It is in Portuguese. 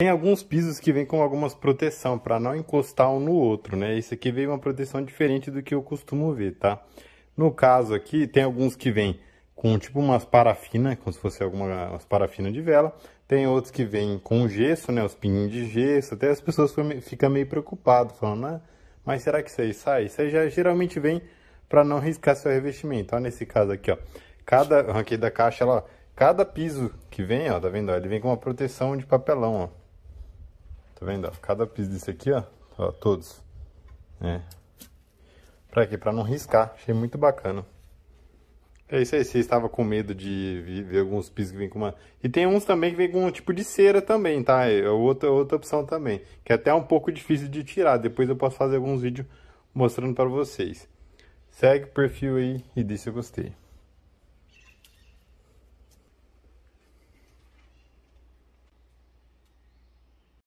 Tem alguns pisos que vêm com algumas proteção para não encostar um no outro, né? Esse aqui veio uma proteção diferente do que eu costumo ver, tá? No caso aqui, tem alguns que vêm com tipo umas parafina, como se fosse algumas parafina de vela. Tem outros que vêm com gesso, né? Os pininhos de gesso. Até as pessoas ficam meio preocupadas, falando, ah, mas será que isso aí sai? Isso aí já geralmente vem para não riscar seu revestimento. Olha nesse caso aqui, ó. Cada, aqui da caixa, ó. cada piso que vem, ó, tá vendo? Ele vem com uma proteção de papelão, ó. Tá vendo? Ó? Cada piso desse aqui, ó. ó todos. É. Pra quê? Pra não riscar. Achei muito bacana. É isso aí, você estava com medo de ver alguns pisos que vêm com uma... E tem uns também que vem com um tipo de cera também, tá? É outra, outra opção também. Que é até um pouco difícil de tirar. Depois eu posso fazer alguns vídeos mostrando pra vocês. Segue o perfil aí e deixa eu gostei.